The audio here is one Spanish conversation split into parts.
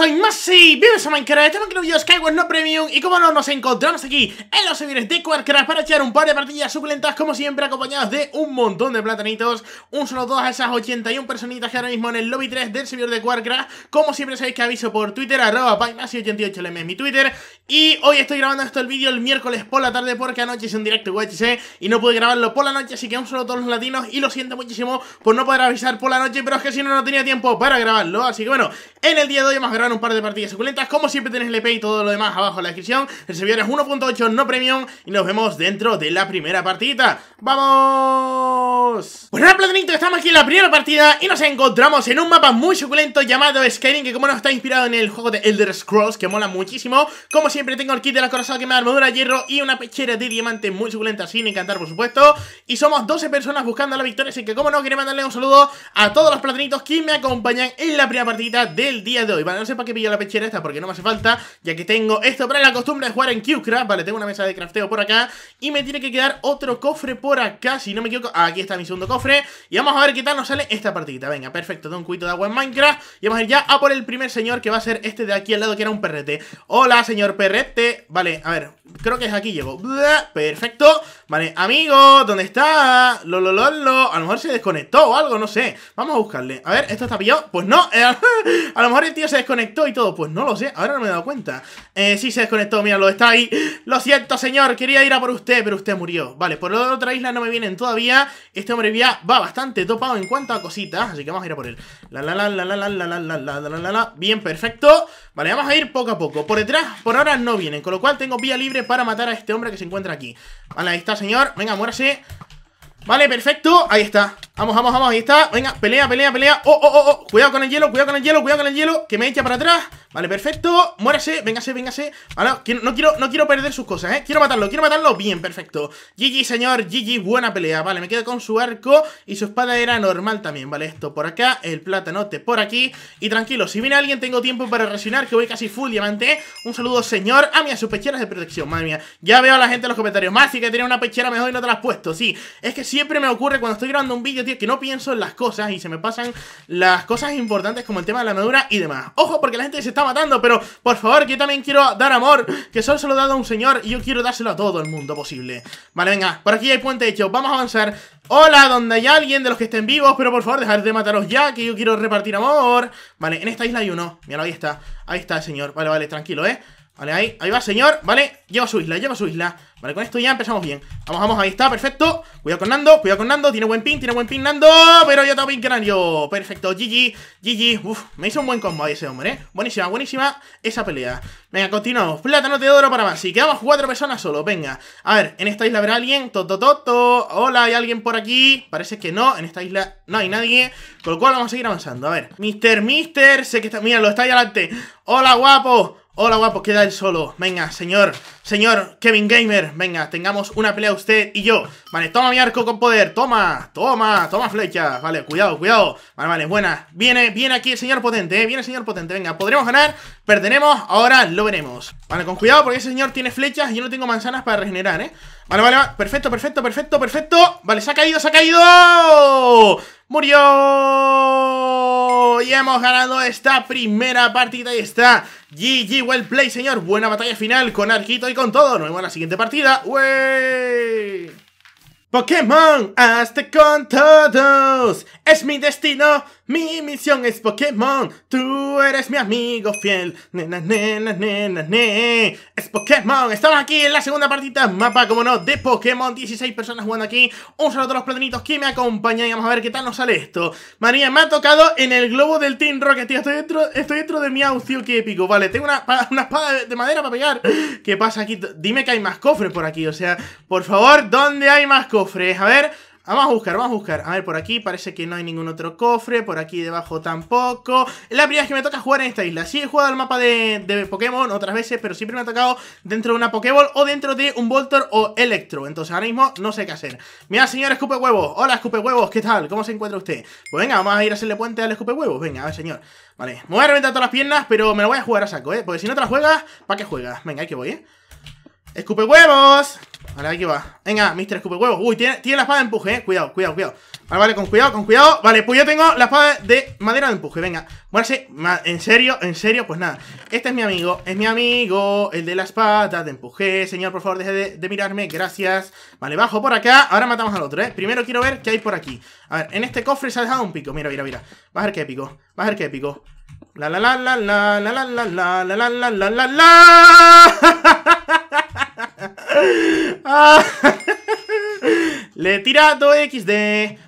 soy Masi, Bienvenidos a Minecraft, estamos aquí en un video Skyward no Premium Y como no, nos encontramos aquí en los servidores de Quarkcraft para echar un par de partidas suplentas Como siempre, acompañados de un montón de platanitos Un solo dos a esas 81 personitas que ahora mismo en el lobby 3 del servidor de Quarkcraft Como siempre sabéis que aviso por Twitter, arroba PyMasi88LM es mi Twitter Y hoy estoy grabando esto el vídeo el miércoles por la tarde porque anoche hice un directo UHC Y no pude grabarlo por la noche, así que un solo todos los latinos Y lo siento muchísimo por no poder avisar por la noche, pero es que si no, no tenía tiempo para grabarlo Así que bueno, en el día de hoy más un par de partidas suculentas. Como siempre tenéis el EP y todo lo demás abajo en la descripción. El servidor es 1.8 no premium y nos vemos dentro de la primera partida. ¡Vamos! Pues nada, estamos aquí en la primera partida y nos encontramos en un mapa muy suculento llamado Skyrim, que como no está inspirado en el juego de Elder Scrolls, que mola muchísimo. Como siempre tengo el kit de la coraza que me da armadura de hierro y una pechera de diamante muy suculenta sin encantar, por supuesto. Y somos 12 personas buscando la victoria, así que como no, quería mandarle un saludo a todos los platanitos que me acompañan en la primera partida del día de hoy. Vale, no que pillo la pechera esta porque no me hace falta, ya que tengo esto para la costumbre de jugar en Qcraft vale, tengo una mesa de crafteo por acá y me tiene que quedar otro cofre por acá, si no me equivoco, ah, aquí está mi segundo cofre y vamos a ver qué tal nos sale esta partidita, venga, perfecto, Tengo un cuito de agua en Minecraft y vamos a ir ya a por el primer señor que va a ser este de aquí al lado que era un perrete, hola señor perrete, vale, a ver, creo que es aquí llego, perfecto, vale, amigo, ¿dónde está? Lo, lo, lo, a lo mejor se desconectó o algo, no sé, vamos a buscarle, a ver, ¿esto está pillado? Pues no, a lo mejor el tío se desconectó y todo. Pues no lo sé, ahora no me he dado cuenta. Eh, sí se desconectó, lo está ahí. Lo siento, señor, quería ir a por usted, pero usted murió. Vale, por la otra isla no me vienen todavía. Este hombre ya va bastante topado en cuanto a cositas, así que vamos a ir a por él. La la la la la la la la la la la la la. Bien, perfecto. Vale, vamos a ir poco a poco. Por detrás, por ahora no vienen, con lo cual tengo vía libre para matar a este hombre que se encuentra aquí. Vale, ahí está, señor. Venga, muérase. Vale, perfecto. Ahí está. Vamos, vamos, vamos, ahí está Venga, pelea, pelea, pelea Oh, oh, oh, oh Cuidado con el hielo, cuidado con el hielo, cuidado con el hielo Que me echa para atrás Vale, perfecto Muérase, véngase, véngase no quiero, no quiero perder sus cosas, eh Quiero matarlo, quiero matarlo Bien, perfecto GG, señor, GG, buena pelea Vale, me quedo con su arco Y su espada era normal también Vale, esto por acá El platanote por aquí Y tranquilo, si viene alguien tengo tiempo para reaccionar Que voy casi full diamante Un saludo, señor Ah, mira, sus pecheras de protección Madre mía Ya veo a la gente en los comentarios Más, que tiene una pechera mejor y no te la has puesto Sí, es que siempre me ocurre cuando estoy grabando un vídeo que no pienso en las cosas y se me pasan las cosas importantes como el tema de la madura y demás. Ojo, porque la gente se está matando, pero por favor, que yo también quiero dar amor, que solo se lo he dado a un señor y yo quiero dárselo a todo el mundo posible. Vale, venga, por aquí hay puente hecho, vamos a avanzar. Hola, donde hay alguien de los que estén vivos, pero por favor, dejad de mataros ya, que yo quiero repartir amor. Vale, en esta isla hay uno, mira, ahí está, ahí está el señor, vale, vale, tranquilo, ¿eh? Vale, ahí, ahí va, señor, vale Lleva su isla, lleva su isla Vale, con esto ya empezamos bien Vamos, vamos, ahí está, perfecto Cuidado con Nando, cuidado con Nando Tiene buen pin, tiene buen pin Nando Pero yo también yo. Perfecto, GG, GG Uf, me hizo un buen combo ahí ese hombre, ¿eh? Buenísima, buenísima esa pelea Venga, continuamos Plátano de oro para más Si quedamos cuatro personas solo, venga A ver, en esta isla habrá alguien toto toto Hola, ¿hay alguien por aquí? Parece que no En esta isla no hay nadie Con lo cual vamos a seguir avanzando A ver Mister, mister Sé que está... Mira, lo está ahí adelante Hola, guapo Hola guapo, queda él solo. Venga, señor, señor Kevin Gamer, venga, tengamos una pelea usted y yo. Vale, toma mi arco con poder, toma, toma, toma flechas. Vale, cuidado, cuidado. Vale, vale, buena. Viene, viene aquí el señor potente, eh, viene el señor potente. Venga, podremos ganar, perderemos, ahora lo veremos. Vale, con cuidado porque ese señor tiene flechas y yo no tengo manzanas para regenerar, eh. Vale, vale, vale, perfecto, perfecto, perfecto, perfecto. Vale, se ha caído, se ha caído. Murió. Y hemos ganado esta primera partida y está GG, well play, señor. Buena batalla final con Arquito y con todo. Nos vemos en la siguiente partida. Pokémon, hazte con todos. Es mi destino, mi misión es Pokémon. Tú eres mi amigo fiel. Nena, nena, Es Pokémon. Estamos aquí en la segunda partita, mapa, como no, de Pokémon. 16 personas jugando aquí. Un saludo a los platanitos que me acompañan. Y vamos a ver qué tal nos sale esto. María, me ha tocado en el globo del Team Rocket, tío. Estoy dentro, estoy dentro de mi aucio, qué épico. Vale, tengo una, una espada de madera para pegar. ¿Qué pasa aquí? Dime que hay más cofres por aquí. O sea, por favor, ¿dónde hay más cofres? A ver, ah, vamos a buscar, vamos a buscar. A ver, por aquí parece que no hay ningún otro cofre. Por aquí debajo tampoco. La primera vez que me toca jugar en esta isla. Sí he jugado al mapa de, Pokémon otras veces, pero siempre me ha tocado dentro de una Pokéball o dentro de un Voltor o Electro. Entonces ahora mismo no sé qué hacer. Mira, señor Escupe Huevos. Hola, Escupe Huevos. ¿Qué tal? ¿Cómo se encuentra usted? Pues venga, vamos a ir a hacerle puente al Escupe Huevos. Venga, a ver, señor. Vale, me voy a reventar todas las piernas, pero me lo voy a jugar a saco, ¿eh? Porque si no te las juegas, ¿para qué juegas? Venga, hay que voy, ¿eh? ¡Escupe huevos! Vale, aquí va. Venga, Mr. Escupe Huevos. Uy, tiene, la espada de empuje, eh. Cuidado, cuidado, cuidado. Vale, vale, con cuidado, con cuidado. Vale, pues yo tengo la espada de madera de empuje. Venga, bueno, sí, en serio, en serio, pues nada. Este es mi amigo, es mi amigo, el de la espada de empuje. Señor, por favor, deje de, mirarme, gracias. Vale, bajo por acá. Ahora matamos al otro, eh. Primero quiero ver qué hay por aquí. A ver, en este cofre se ha dejado un pico. Mira, mira, mira. Va a ser qué pico, va a ser qué pico. La la la la la la la la la la la la la la la ¡Ah! Le tira 2XD.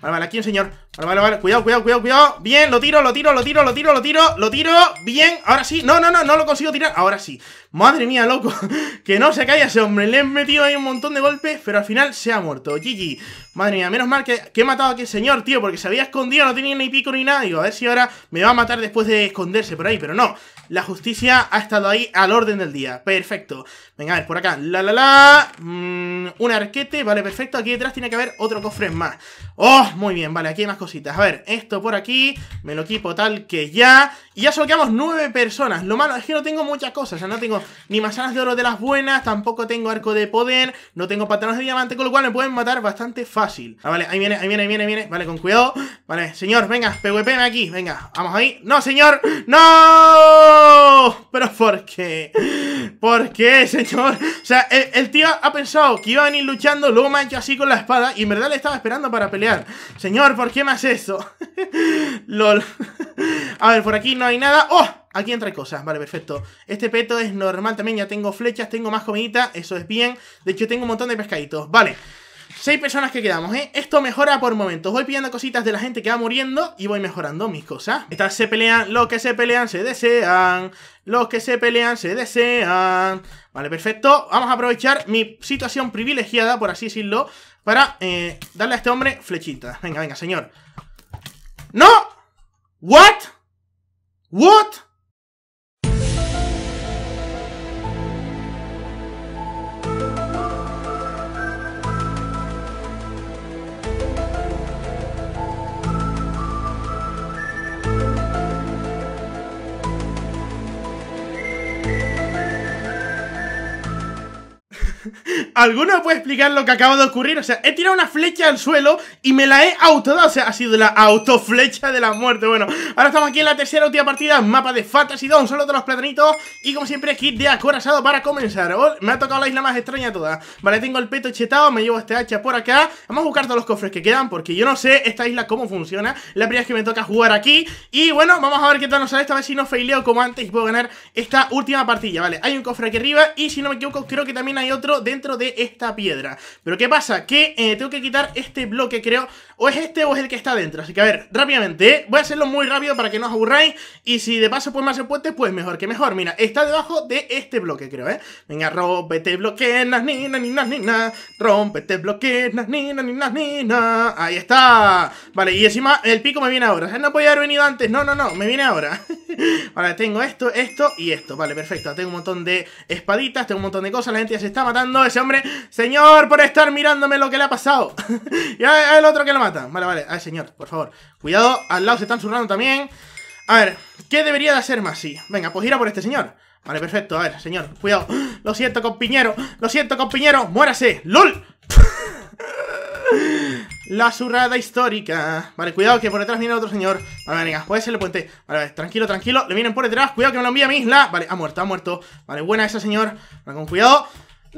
Vale, vale, aquí un señor. Vale, vale, vale, cuidado, cuidado, cuidado, cuidado Bien, lo tiro, lo tiro, lo tiro, lo tiro, lo tiro Lo tiro, bien, ahora sí, no, no, no, no lo consigo tirar Ahora sí, madre mía, loco Que no se caiga ese hombre, le he metido ahí un montón de golpes Pero al final se ha muerto, GG Madre mía, menos mal que, he matado a aquel señor, tío Porque se había escondido, no tenía ni pico ni nada Digo, a ver si ahora me va a matar después de esconderse por ahí Pero no, la justicia ha estado ahí al orden del día, perfecto Venga, a ver, por acá, la la la mm, Un arquete, vale, perfecto Aquí detrás tiene que haber otro cofre más Oh, muy bien, vale, aquí hay más cosas a ver, esto por aquí, me lo equipo tal que ya. Y ya solo nueve personas. Lo malo es que no tengo muchas cosas. O sea, no tengo ni manzanas de oro de las buenas, tampoco tengo arco de poder, no tengo pantalones de diamante, con lo cual me pueden matar bastante fácil. Ah, vale, ahí viene, ahí viene, ahí viene, ahí viene. Vale, con cuidado. Vale, señor, venga, PvP aquí. Venga, vamos ahí. ¡No, señor! ¡No! ¿Pero por qué? ¿Por qué, señor? O sea, el, tío ha pensado que iba a venir luchando, luego me ha hecho así con la espada y en verdad le estaba esperando para pelear. Señor, ¿por qué me hace eso? LOL. A ver, por aquí no hay nada. ¡Oh! Aquí entra cosas, vale, perfecto. Este peto es normal también, ya tengo flechas, tengo más comidita, eso es bien. De hecho, tengo un montón de pescaditos, vale. Seis personas que quedamos, ¿eh? Esto mejora por momentos. Voy pillando cositas de la gente que va muriendo y voy mejorando mis cosas. Estas se pelean, los que se pelean se desean. Los que se pelean se desean. Vale, perfecto. Vamos a aprovechar mi situación privilegiada, por así decirlo, para eh, darle a este hombre flechitas. Venga, venga, señor. ¡No! ¿What? What? ¿Alguno me puede explicar lo que acaba de ocurrir? O sea, he tirado una flecha al suelo y me la he autodado. O sea, ha sido la autoflecha de la muerte. Bueno, ahora estamos aquí en la tercera última partida. Mapa de Fantasy Dawn solo de los platanitos. Y como siempre, kit de acorazado para comenzar. Oh, me ha tocado la isla más extraña toda. Vale, tengo el peto chetado, me llevo este hacha por acá. Vamos a buscar todos los cofres que quedan porque yo no sé esta isla cómo funciona. La primera vez que me toca jugar aquí. Y bueno, vamos a ver qué tal nos sale esta vez si no faileo como antes y puedo ganar esta última partida. Vale, hay un cofre aquí arriba y si no me equivoco, creo que también hay otro dentro de esta piedra. Pero ¿qué pasa? Que eh, tengo que quitar este bloque, creo, o es este o es el que está dentro. Así que a ver, rápidamente, ¿eh? voy a hacerlo muy rápido para que no os aburráis. Y si de paso pues más se puente, pues mejor que mejor. Mira, está debajo de este bloque, creo, ¿eh? Venga, rompete bloque, nas, nina, nina, nina. Rompete bloque, nas, nina, nina, nina. Ahí está. Vale, y encima el pico me viene ahora. O sea, no podía haber venido antes. No, no, no, me viene ahora. vale, tengo esto, esto y esto. Vale, perfecto. Tengo un montón de espaditas, tengo un montón de cosas. La gente ya se está matando. Ese hombre, señor, por estar mirándome lo que le ha pasado. y el otro que lo mata. Vale, Vale, vale. Ay, señor, por favor. Cuidado, al lado se están surrando también. A ver, ¿qué debería de hacer más? Venga, pues gira por este señor. Vale, perfecto. A ver, señor, cuidado. Lo siento, compiñero, Lo siento, compiñero Muérase. ¡Lol! La zurrada histórica. Vale, cuidado que por detrás viene otro señor. Vale, venga, puede ser el puente. Vale, tranquilo, tranquilo. Le vienen por detrás. Cuidado que me lo envía a mí isla. Vale, ha muerto, ha muerto. Vale, buena esa, señor. con cuidado.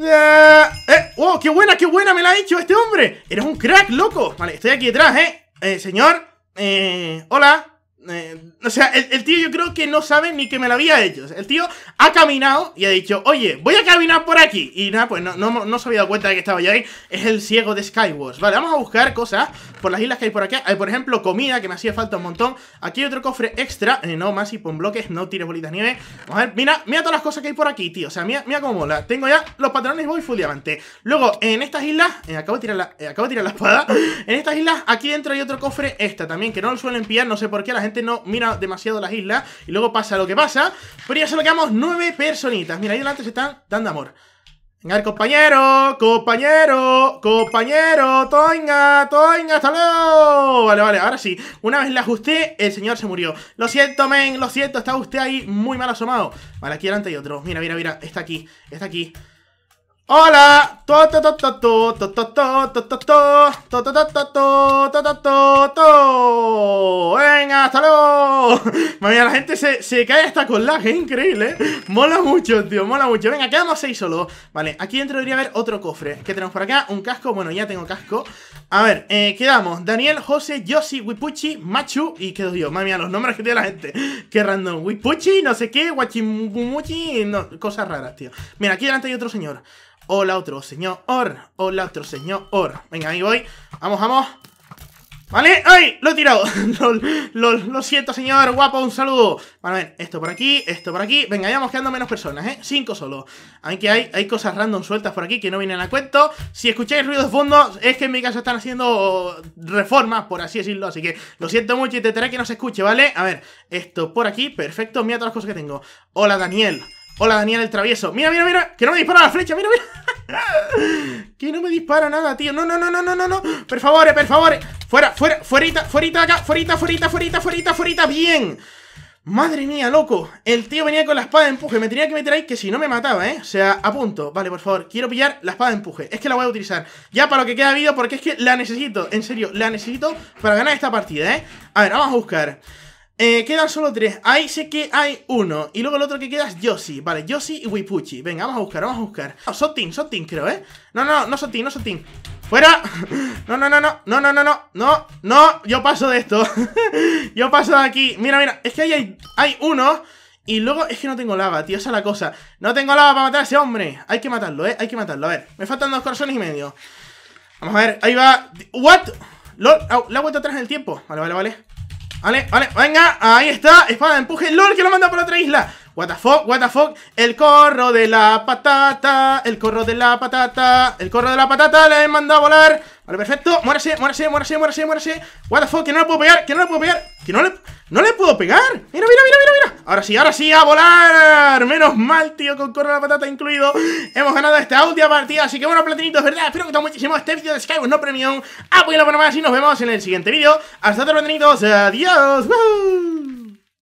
Eh, ¡Eh! ¡Oh, qué buena, qué buena me la ha hecho este hombre! ¡Eres un crack, loco! Vale, estoy aquí detrás, ¿eh? Eh, señor. Eh, hola. Eh, o sea, el, tío yo creo que no sabe ni que me lo había hecho. El tío ha caminado y ha dicho, oye, voy a caminar por aquí. Y nada, pues no, se había dado cuenta de que estaba yo ahí. Es el ciego de Skywars. Vale, vamos a buscar cosas por las islas que hay por aquí, Hay, por ejemplo, comida, que me hacía falta un montón. Aquí hay otro cofre extra. Eh, no, más y pon bloques, no tires bolitas nieve. Vamos a ver, mira, mira todas las cosas que hay por aquí, tío. O sea, mira, cómo mola. Tengo ya los patrones voy full diamante. Luego, en estas islas, eh, acabo, de tirar la, acabo de tirar la espada. En estas islas, aquí dentro hay otro cofre extra también, que no lo suelen pillar, no sé por qué la gente no mira demasiado las islas y luego pasa lo que pasa. Pero ya solo quedamos nueve personitas. Mira, ahí delante se están dando amor. Venga, compañero, compañero, compañero, toinga, toinga, hasta luego. Vale, vale, ahora sí. Una vez le ajusté, el señor se murió. Lo siento, men, lo siento, está usted ahí muy mal asomado. Vale, aquí delante hay otro. Mira, mira, mira, está aquí, está aquí. Hola. Venga, hasta luego. Mira, la gente se, se cae hasta con la... es increíble, ¿eh? Mola mucho, tío, mola mucho. Venga, quedamos seis solo. Vale, aquí dentro debería haber otro cofre. ¿Qué tenemos por acá? Un casco. Bueno, ya tengo casco. A ver, eh, quedamos. Daniel, José, Yoshi, Wipuchi, Machu y quedo dios mami a los nombres que tiene la gente. Qué random. Wipuchi, no sé qué, Wachimuchi... cosas raras, tío. Mira, aquí delante hay otro señor. Hola otro señor. Hola otro señor. Venga, ahí voy. Vamos, vamos. ¿Vale? ¡Ay! Lo he tirado. lo, siento, señor. Guapo, un saludo. Vale, a ver, esto por aquí, esto por aquí. Venga, ya vamos quedando menos personas, ¿eh? Cinco solo. Aunque hay, hay cosas random sueltas por aquí que no vienen a cuento. Si escucháis ruido de fondo, es que en mi casa están haciendo reformas, por así decirlo. Así que lo siento mucho y te tendré que no se escuche, ¿vale? A ver, esto por aquí. Perfecto. Mira todas las cosas que tengo. Hola, Daniel. Hola, Daniel el travieso. Mira, mira, mira. Que no me dispara la flecha. Mira, mira. que no me dispara nada, tío. No, no, no, no, no, no, no. favor, por favor! ¡Fuera, favor. Fuera, fuera, fuerita, fuerita acá. Fuerita, fuerita, fuerita, fuerita, fuerita. Bien. Madre mía, loco. El tío venía con la espada de empuje. Me tenía que meter ahí que si no me mataba, ¿eh? O sea, a punto. Vale, por favor. Quiero pillar la espada de empuje. Es que la voy a utilizar. Ya para lo que queda habido, porque es que la necesito. En serio, la necesito para ganar esta partida, ¿eh? A ver, vamos a buscar. Eh, quedan solo tres. Ahí sé que hay uno. Y luego el otro que queda es Yoshi. Vale, Yoshi y Wipuchi. Venga, vamos a buscar, vamos a buscar. No, Sotin, Sotin, creo, ¿eh? No, no, no, Sotin, no Sotin. ¡Fuera! No, no, no, no, no, no, no, no, no, no, yo paso de esto. yo paso de aquí. Mira, mira, es que ahí hay, hay uno. Y luego es que no tengo lava, tío, esa es la cosa. No tengo lava para matar a ese hombre. Hay que matarlo, ¿eh? Hay que matarlo. A ver, me faltan dos corazones y medio. Vamos a ver, ahí va. ¿What? la vuelta atrás en el tiempo. Vale, vale, vale. Vale, vale, venga, ahí está, espada de empuje, LOL que lo manda por otra isla WTF, the what the fuck. El corro de la patata, el corro de la patata, el corro de la patata le he mandado a volar. Vale, perfecto. Muérase, muérase, muérase, muérase, muérase. What the que no le puedo pegar, que no le puedo pegar, que no le, no le puedo pegar. Mira, mira, mira, mira, mira. Ahora sí, ahora sí, a volar. Menos mal, tío, con corro de la patata incluido. Hemos ganado esta última partida. Así que bueno, platinitos, ¿verdad? Espero que te muchísimo este vídeo de Skyward No Premium. Apoyalo para más y nos vemos en el siguiente vídeo. Hasta otro platinitos. Adiós.